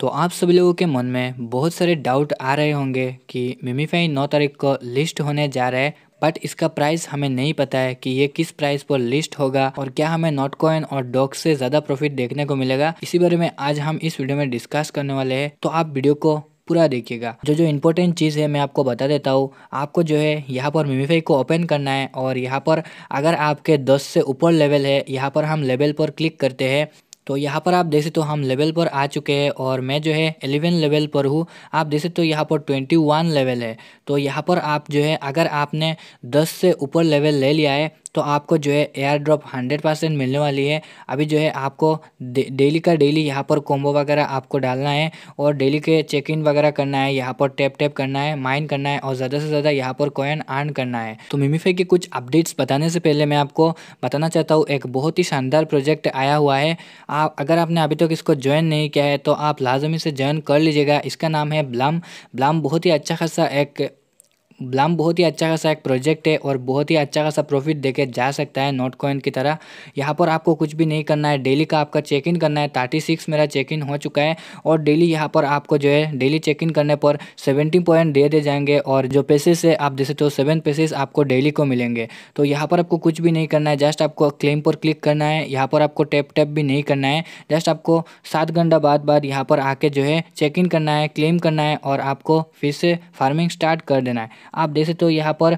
तो आप सभी लोगों के मन में बहुत सारे डाउट आ रहे होंगे कि मिमीफाई नौ तारीख को लिस्ट होने जा रहा है बट इसका प्राइस हमें नहीं पता है कि ये किस प्राइस पर लिस्ट होगा और क्या हमें नॉट कॉइन और डॉग से ज़्यादा प्रॉफिट देखने को मिलेगा इसी बारे में आज हम इस वीडियो में डिस्कस करने वाले हैं तो आप वीडियो को पूरा देखिएगा जो जो इम्पोर्टेंट चीज़ है मैं आपको बता देता हूँ आपको जो है यहाँ पर मिमीफाई को ओपन करना है और यहाँ पर अगर आपके दस से ऊपर लेवल है यहाँ पर हम लेवल पर क्लिक करते हैं तो यहाँ पर आप देख सकते हो हम लेवल पर आ चुके हैं और मैं जो है एलेवन लेवल पर हूँ आप देख सकते हो यहाँ पर ट्वेंटी वन लेवल है तो यहाँ पर आप जो है अगर आपने दस से ऊपर लेवल ले लिया है तो आपको जो है एयर ड्रॉप हंड्रेड परसेंट मिलने वाली है अभी जो है आपको डेली का डेली यहाँ पर कोम्बो वगैरह आपको डालना है और डेली के चेक इन वगैरह करना है यहाँ पर टैप टैप करना है माइन करना है और ज़्यादा से ज़्यादा यहाँ पर कॉइन अर्न करना है तो मिमीफे के कुछ अपडेट्स बताने से पहले मैं आपको बताना चाहता हूँ एक बहुत ही शानदार प्रोजेक्ट आया हुआ है आप अगर आपने अभी तक इसको ज्वाइन नहीं किया है तो आप लाजमी से ज्वाइन कर लीजिएगा इसका नाम है ब्लम ब्लम बहुत ही अच्छा खासा एक ब्लाम बहुत ही अच्छा खासा एक प्रोजेक्ट है और बहुत ही अच्छा खासा प्रॉफिट देके जा सकता है नोट कॉइन की तरह यहाँ पर आपको कुछ भी नहीं करना है डेली का आपका चेक इन करना है थर्टी सिक्स मेरा चेक इन हो चुका है और डेली यहाँ पर आपको जो है डेली चेक इन करने पर सेवेंटी पॉइंट दे दे जाएंगे और जो पेसेस है आप जैसे तो सेवन पेसेस आपको डेली को मिलेंगे तो यहाँ पर आपको कुछ भी नहीं करना है जस्ट आपको क्लेम पर क्लिक करना है यहाँ पर आपको टैप टैप भी नहीं करना है जस्ट आपको सात घंटा बाद बाद यहाँ पर आके जो है चेक इन करना है क्लेम करना है और आपको फिर से फार्मिंग स्टार्ट कर देना है आप देख सकते हो यहाँ पर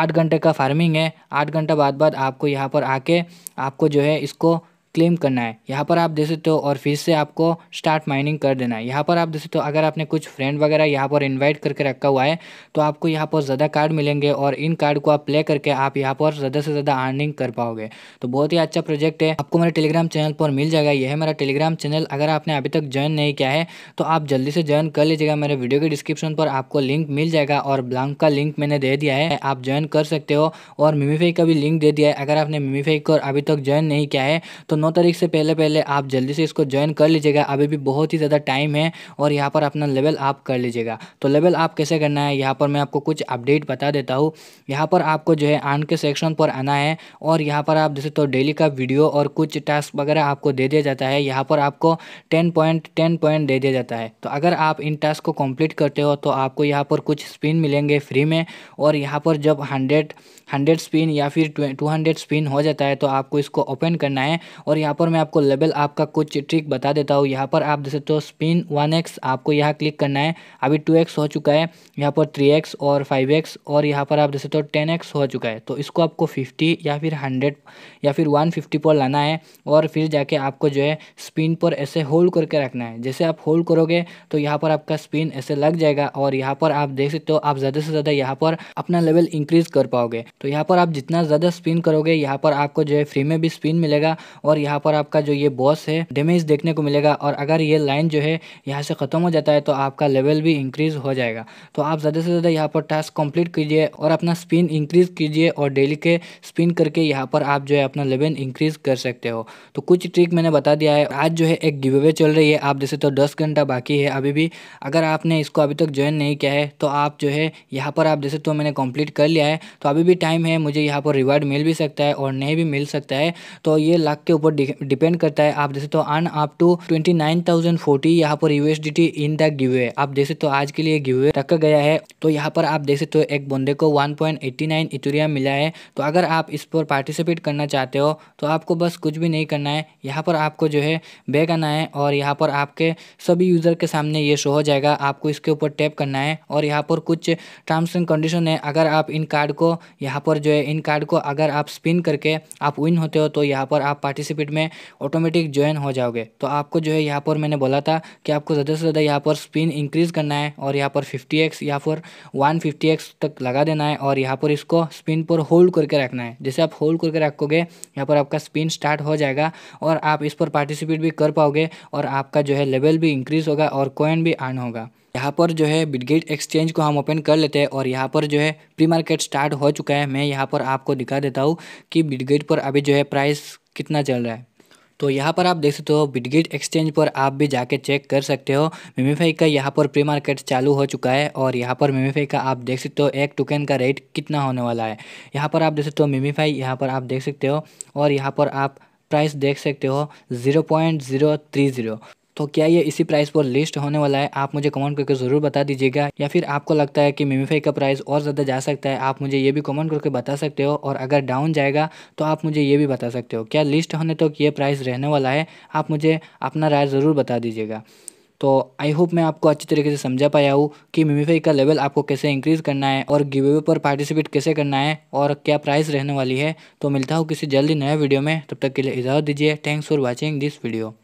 आठ घंटे का फार्मिंग है आठ घंटे बाद बाद आपको यहाँ पर आके आपको जो है इसको क्लेम करना है यहाँ पर आप दे सकते हो और फिर से आपको स्टार्ट माइनिंग कर देना है यहाँ पर आप दे सकते हो अगर आपने कुछ फ्रेंड वगैरह यहाँ पर इन्वाइट करके रखा हुआ है तो आपको यहाँ पर ज़्यादा कार्ड मिलेंगे और इन कार्ड को आप प्ले करके आप यहाँ पर ज़्यादा से ज़्यादा अर्निंग कर पाओगे तो बहुत ही अच्छा प्रोजेक्ट है आपको मेरे टेलीग्राम चैनल पर मिल जाएगा यह है मेरा टेलीग्राम चैनल अगर आपने अभी तक ज्वाइन नहीं किया है तो आप जल्दी से ज्वाइन कर लीजिएगा मेरे वीडियो के डिस्क्रिप्शन पर आपको लिंक मिल जाएगा और ब्लॉग का लिंक मैंने दे दिया है आप ज्वाइन कर सकते हो और मिमीफाई का भी लिंक दे दिया है अगर आपने मिमीफाई को अभी तक ज्वाइन नहीं किया है तो नौ तारीख से पहले पहले आप जल्दी से इसको ज्वाइन कर लीजिएगा अभी भी बहुत ही ज़्यादा टाइम है और यहाँ पर अपना लेवल आप कर लीजिएगा तो लेवल आप कैसे करना है यहाँ पर मैं आपको कुछ अपडेट बता देता हूँ यहाँ पर आपको जो है आन के सेक्शन पर आना है और यहाँ पर आप जैसे तो डेली का वीडियो और कुछ टास्क वगैरह आपको दे दिया जाता है यहाँ पर आपको टेन पॉइंट टेन पॉइंट दे दिया जाता है तो अगर आप इन टास्क को कंप्लीट करते हो तो आपको यहाँ पर कुछ स्पिन मिलेंगे फ्री में और यहाँ पर जब हंड्रेड हंड्रेड स्पिन या फिर टू हंड्रेड स्पिन हो जाता है तो आपको इसको ओपन करना है और और यहाँ पर मैं आपको लेवल आपका कुछ ट्रिक बता देता हूँ यहाँ पर आप देख सकते हो स्पिन वन एक्स आपको यहाँ क्लिक करना है अभी टू एक्स हो चुका है यहाँ पर थ्री एक्स और फाइव एक्स और यहाँ पर आप देख सकते हो टेन एक्स हो चुका है तो इसको आपको फिफ्टी या फिर हंड्रेड या फिर वन फिफ्टी पर लाना है और फिर जाके आपको जो है स्पिन पर ऐसे होल्ड करके रखना है जैसे आप होल्ड करोगे तो यहाँ पर आपका स्पिन ऐसे लग जाएगा और यहाँ पर आप देख सकते हो आप ज़्यादा से ज़्यादा यहाँ पर अपना लेवल इंक्रीज कर पाओगे तो यहाँ पर आप जितना ज़्यादा स्पिन करोगे यहाँ पर आपको जो है फ्री में भी स्पिन मिलेगा और यहाँ पर आपका जो ये बॉस है डैमेज देखने को मिलेगा और अगर ये लाइन जो है यहाँ से ख़त्म हो जाता है तो आपका लेवल भी इंक्रीज़ हो जाएगा तो आप ज़्यादा से ज़्यादा यहाँ पर टास्क कंप्लीट कीजिए और अपना स्पिन इंक्रीज़ कीजिए और डेली के स्पिन करके यहाँ पर आप जो है अपना लेवल इंक्रीज़ कर सकते हो तो कुछ ट्रिक मैंने बता दिया है आज जो है एक गिव अवे चल रही है आप जैसे तो दस घंटा बाकी है अभी भी अगर आपने इसको अभी तक ज्वाइन नहीं किया है तो आप जो है यहाँ पर आप जैसे तो मैंने कंप्लीट कर लिया है तो अभी भी टाइम है मुझे यहाँ पर रिवार्ड मिल भी सकता है और नहीं भी मिल सकता है तो ये लाख के ऊपर ऊपर डिपेंड करता है आप देख सकते हो earn up to twenty nine thousand forty यहाँ पर यूएसडीटी इन द गिव आप देख सकते हो आज के लिए गिव रखा गया है तो यहाँ पर आप देख सकते हो एक बंदे को one point eighty nine ethereum मिला है तो अगर आप इस पर पार्टिसिपेट करना चाहते हो तो आपको बस कुछ भी नहीं करना है यहाँ पर आपको जो है बैग आना है और यहाँ पर आपके सभी यूज़र के सामने ये शो हो जाएगा आपको इसके ऊपर टैप करना है और यहाँ पर कुछ टर्म्स एंड कंडीशन है अगर आप इन कार्ड को यहाँ पर जो है इन कार्ड को अगर आप स्पिन करके आप विन होते हो तो यहाँ पर आप पार्टिसिपेट स्पीड में ऑटोमेटिक ज्वाइन हो जाओगे तो आपको जो है यहाँ पर मैंने बोला था कि आपको ज़्यादा से ज़्यादा यहाँ पर स्पिन इंक्रीज़ करना है और यहाँ पर फिफ्टी एक्स या फिर वन फिफ्टी एक्स तक लगा देना है और यहाँ पर इसको स्पिन पर होल्ड करके रखना है जैसे आप होल्ड करके रखोगे यहाँ पर आपका स्पिन स्टार्ट हो जाएगा और आप इस पर पार्टिसिपेट भी कर पाओगे और आपका जो है लेवल भी इंक्रीज़ होगा और कॉइन भी आन होगा यहाँ पर जो है बिटगेट एक्सचेंज को हम ओपन कर लेते हैं और यहाँ पर जो है प्री मार्केट स्टार्ट हो चुका है मैं यहाँ पर आपको दिखा देता हूँ कि बिटगेट पर अभी जो है प्राइस कितना चल रहा है तो यहाँ पर आप देख सकते हो बिटगेट एक्सचेंज पर आप भी जाके चेक कर सकते हो मेमीफाई का यहाँ पर प्री मार्केट चालू हो चुका है और यहाँ पर मेमीफाई का आप देख सकते हो एक टोकन का रेट कितना होने वाला है यहाँ पर आप देख सकते हो मेमीफाई यहाँ पर आप देख सकते हो और यहाँ पर आप प्राइस देख सकते हो zero point zero three zero तो क्या ये इसी प्राइस पर लिस्ट होने वाला है आप मुझे कमेंट करके ज़रूर बता दीजिएगा या फिर आपको लगता है कि मेमीफाई का प्राइस और ज़्यादा जा सकता है आप मुझे ये भी कमेंट करके बता सकते हो और अगर डाउन जाएगा तो आप मुझे ये भी बता सकते हो क्या लिस्ट होने तक तो ये प्राइस रहने वाला है आप मुझे अपना राय ज़रूर बता दीजिएगा तो आई होप मैं आपको अच्छी तरीके से समझा पाया हूँ कि मेमीफाई का लेवल आपको कैसे इंक्रीज़ करना है और गिवे पर पार्टिसिपेट कैसे करना है और क्या प्राइस रहने वाली है तो मिलता हूँ किसी जल्दी नया वीडियो में तब तक के लिए इजाज़त दीजिए thanks for watching this video